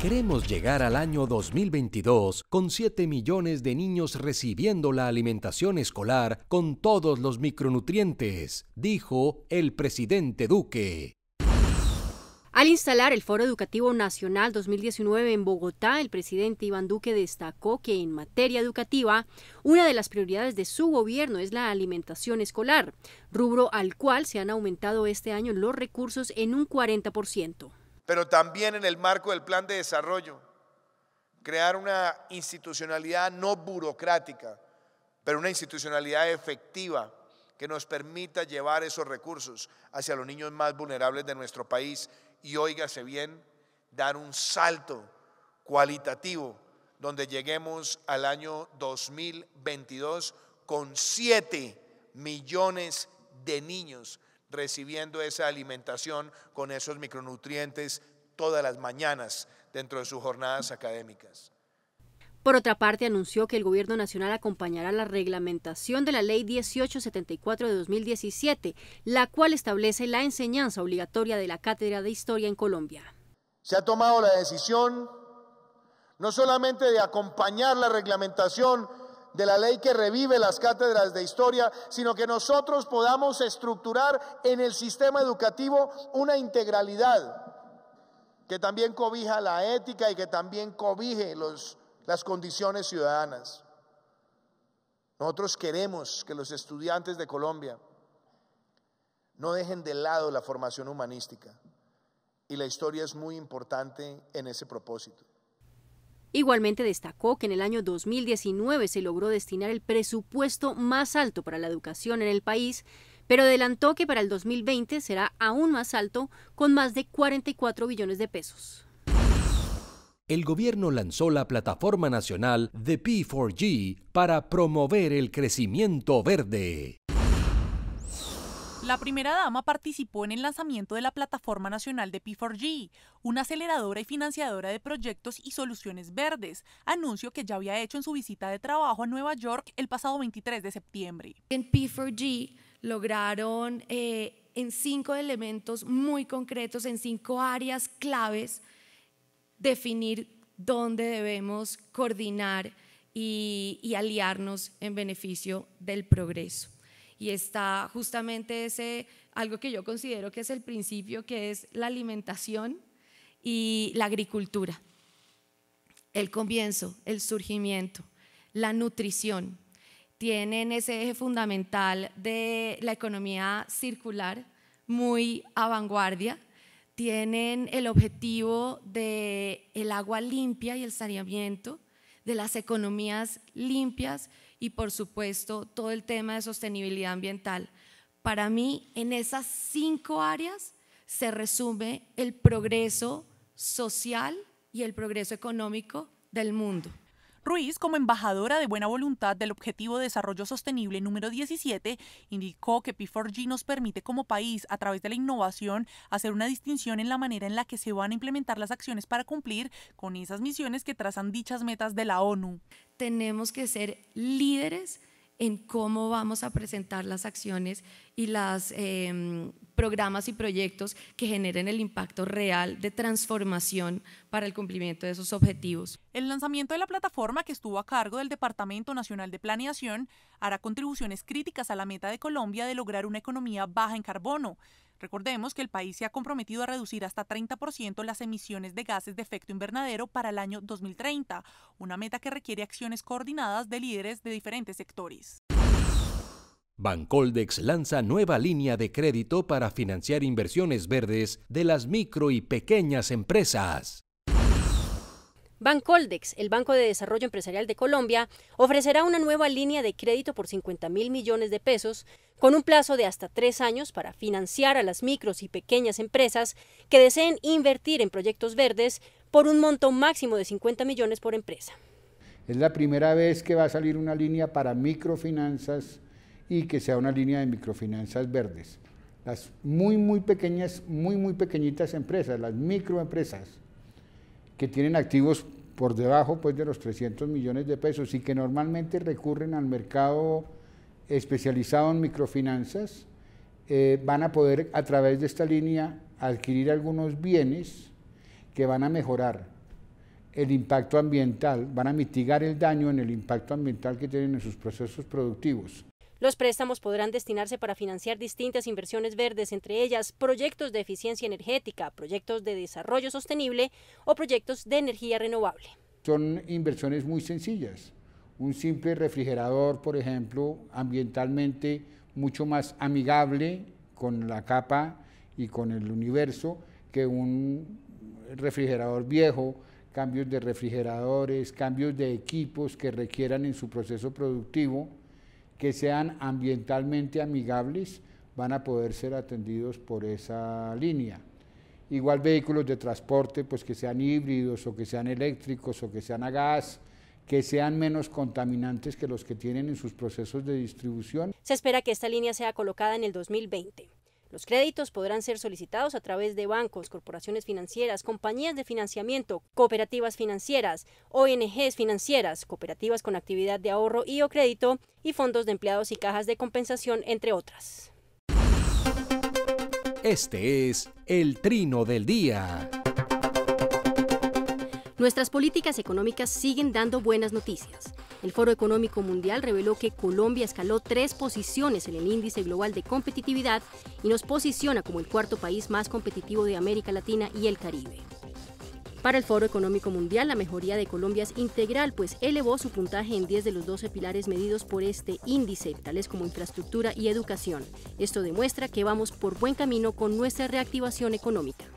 Queremos llegar al año 2022 con 7 millones de niños recibiendo la alimentación escolar con todos los micronutrientes, dijo el presidente Duque. Al instalar el Foro Educativo Nacional 2019 en Bogotá, el presidente Iván Duque destacó que en materia educativa, una de las prioridades de su gobierno es la alimentación escolar, rubro al cual se han aumentado este año los recursos en un 40% pero también en el marco del plan de desarrollo, crear una institucionalidad no burocrática, pero una institucionalidad efectiva que nos permita llevar esos recursos hacia los niños más vulnerables de nuestro país y, óigase bien, dar un salto cualitativo donde lleguemos al año 2022 con 7 millones de niños recibiendo esa alimentación con esos micronutrientes todas las mañanas dentro de sus jornadas académicas. Por otra parte, anunció que el Gobierno Nacional acompañará la reglamentación de la Ley 1874 de 2017, la cual establece la enseñanza obligatoria de la Cátedra de Historia en Colombia. Se ha tomado la decisión no solamente de acompañar la reglamentación de la ley que revive las cátedras de historia, sino que nosotros podamos estructurar en el sistema educativo una integralidad que también cobija la ética y que también cobije las condiciones ciudadanas. Nosotros queremos que los estudiantes de Colombia no dejen de lado la formación humanística y la historia es muy importante en ese propósito. Igualmente destacó que en el año 2019 se logró destinar el presupuesto más alto para la educación en el país, pero adelantó que para el 2020 será aún más alto, con más de 44 billones de pesos. El gobierno lanzó la plataforma nacional de P4G para promover el crecimiento verde. La primera dama participó en el lanzamiento de la Plataforma Nacional de P4G, una aceleradora y financiadora de proyectos y soluciones verdes, anuncio que ya había hecho en su visita de trabajo a Nueva York el pasado 23 de septiembre. En P4G lograron eh, en cinco elementos muy concretos, en cinco áreas claves, definir dónde debemos coordinar y aliarnos en beneficio del progreso y está justamente ese, algo que yo considero que es el principio, que es la alimentación y la agricultura. El comienzo, el surgimiento, la nutrición, tienen ese eje fundamental de la economía circular muy a vanguardia, tienen el objetivo de el agua limpia y el saneamiento, de las economías limpias y por supuesto todo el tema de sostenibilidad ambiental. Para mí, en esas cinco áreas se resume el progreso social y el progreso económico del mundo. Ruiz, como embajadora de buena voluntad del Objetivo de Desarrollo Sostenible número 17, indicó que P4G nos permite como país, a través de la innovación, hacer una distinción en la manera en la que se van a implementar las acciones para cumplir con esas misiones que trazan dichas metas de la ONU. Tenemos que ser líderes en cómo vamos a presentar las acciones y los em, programas y proyectos que generen el impacto real de transformación para el cumplimiento de esos objetivos. El lanzamiento de la plataforma que estuvo a cargo del Departamento Nacional de Planeación hará contribuciones críticas a la meta de Colombia de lograr una economía baja en carbono Recordemos que el país se ha comprometido a reducir hasta 30% las emisiones de gases de efecto invernadero para el año 2030, una meta que requiere acciones coordinadas de líderes de diferentes sectores. Bancoldex lanza nueva línea de crédito para financiar inversiones verdes de las micro y pequeñas empresas. Bancoldex, el Banco de Desarrollo Empresarial de Colombia, ofrecerá una nueva línea de crédito por 50 mil millones de pesos, con un plazo de hasta tres años para financiar a las micros y pequeñas empresas que deseen invertir en proyectos verdes por un monto máximo de 50 millones por empresa. Es la primera vez que va a salir una línea para microfinanzas y que sea una línea de microfinanzas verdes. Las muy, muy pequeñas, muy, muy pequeñitas empresas, las microempresas que tienen activos por debajo pues, de los 300 millones de pesos y que normalmente recurren al mercado especializado en microfinanzas, eh, van a poder a través de esta línea adquirir algunos bienes que van a mejorar el impacto ambiental, van a mitigar el daño en el impacto ambiental que tienen en sus procesos productivos. Los préstamos podrán destinarse para financiar distintas inversiones verdes, entre ellas proyectos de eficiencia energética, proyectos de desarrollo sostenible o proyectos de energía renovable. Son inversiones muy sencillas. Un simple refrigerador, por ejemplo, ambientalmente mucho más amigable con la capa y con el universo que un refrigerador viejo, cambios de refrigeradores, cambios de equipos que requieran en su proceso productivo que sean ambientalmente amigables van a poder ser atendidos por esa línea. Igual vehículos de transporte, pues que sean híbridos o que sean eléctricos o que sean a gas, que sean menos contaminantes que los que tienen en sus procesos de distribución. Se espera que esta línea sea colocada en el 2020. Los créditos podrán ser solicitados a través de bancos, corporaciones financieras, compañías de financiamiento, cooperativas financieras, ONGs financieras, cooperativas con actividad de ahorro y o crédito y fondos de empleados y cajas de compensación, entre otras. Este es el trino del día. Nuestras políticas económicas siguen dando buenas noticias. El Foro Económico Mundial reveló que Colombia escaló tres posiciones en el índice global de competitividad y nos posiciona como el cuarto país más competitivo de América Latina y el Caribe. Para el Foro Económico Mundial, la mejoría de Colombia es integral, pues elevó su puntaje en 10 de los 12 pilares medidos por este índice, tales como infraestructura y educación. Esto demuestra que vamos por buen camino con nuestra reactivación económica.